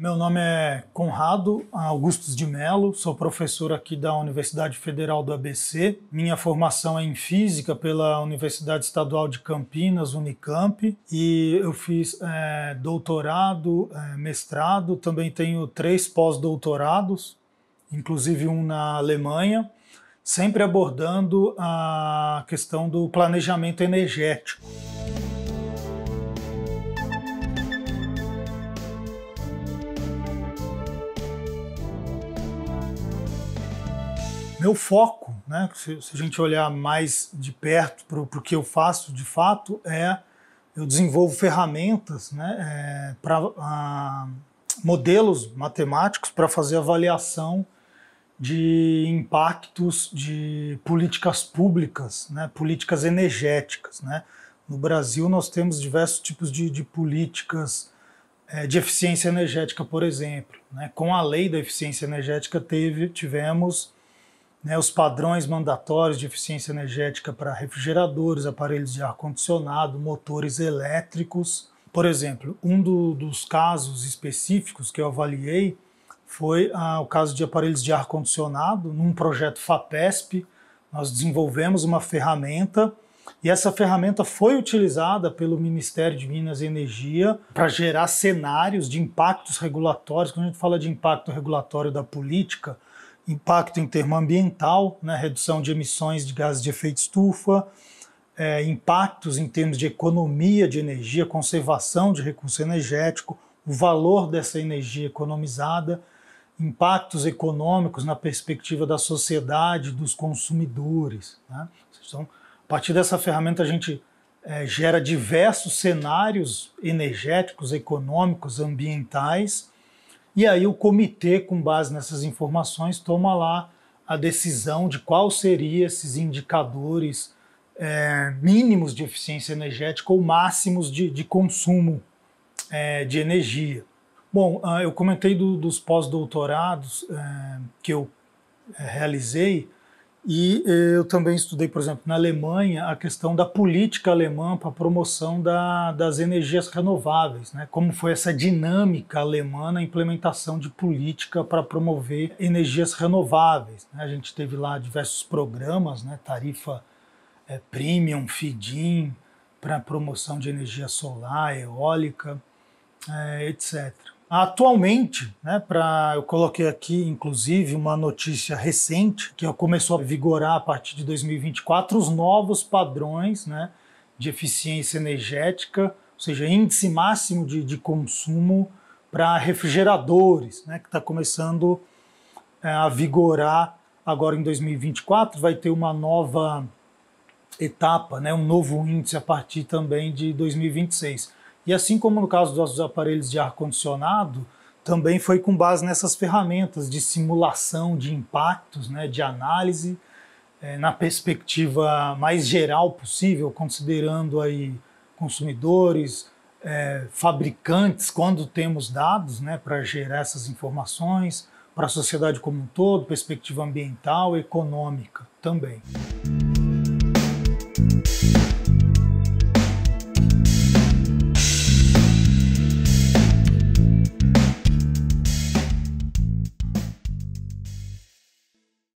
Meu nome é Conrado Augustos de Melo, sou professor aqui da Universidade Federal do ABC. Minha formação é em física pela Universidade Estadual de Campinas, Unicamp, e eu fiz é, doutorado, é, mestrado, também tenho três pós-doutorados, inclusive um na Alemanha, sempre abordando a questão do planejamento energético. meu foco, né, se, se, a gente olhar mais de perto para o que eu faço de fato, é eu desenvolvo ferramentas né, é, para ah, modelos matemáticos para fazer avaliação de impactos de políticas públicas, né, políticas energéticas. Né. No Brasil, nós temos diversos tipos de, de políticas é, de eficiência energética, por exemplo. Né. Com a lei da eficiência energética, teve, tivemos né, os padrões mandatórios de eficiência energética para refrigeradores, aparelhos de ar-condicionado, motores elétricos. Por exemplo, um do, dos casos específicos que eu avaliei foi ah, o caso de aparelhos de ar-condicionado. Num projeto FAPESP, nós desenvolvemos uma ferramenta e essa ferramenta foi utilizada pelo Ministério de Minas e Energia para gerar cenários de impactos regulatórios. Quando a gente fala de impacto regulatório da política, impacto em termo ambiental, né, redução de emissões de gases de efeito estufa, é, impactos em termos de economia de energia, conservação de recurso energético, o valor dessa energia economizada, impactos econômicos na perspectiva da sociedade, dos consumidores. Né? Então, a partir dessa ferramenta, a gente é, gera diversos cenários energéticos, econômicos, ambientais e aí o comitê, com base nessas informações, toma lá a decisão de qual seriam esses indicadores é, mínimos de eficiência energética ou máximos de, de consumo é, de energia. Bom, ah, eu comentei do, dos pós-doutorados é, que eu é, realizei. E eh, eu também estudei, por exemplo, na Alemanha, a questão da política alemã para a promoção da, das energias renováveis, né? como foi essa dinâmica alemã na implementação de política para promover energias renováveis. Né? A gente teve lá diversos programas, né? tarifa é, premium, feed-in, para promoção de energia solar, eólica, é, eh, etc. Atualmente, né, pra, eu coloquei aqui, inclusive, uma notícia recente que é, começou a vigorar a partir de 2024 os novos padrões né, de eficiência energética, ou seja, índice máximo de, de consumo para refrigeradores, né, que está começando é, a vigorar agora em 2024. Vai ter uma nova etapa, né, um novo índice a partir também de 2026. E assim como no caso dos aparelhos de ar-condicionado, também foi com base nessas ferramentas de simulação de impactos, né, de análise, é, na perspectiva mais geral possível, considerando aí consumidores, é, fabricantes, quando temos dados né, para gerar essas informações, para a sociedade como um todo, perspectiva ambiental, econômica também.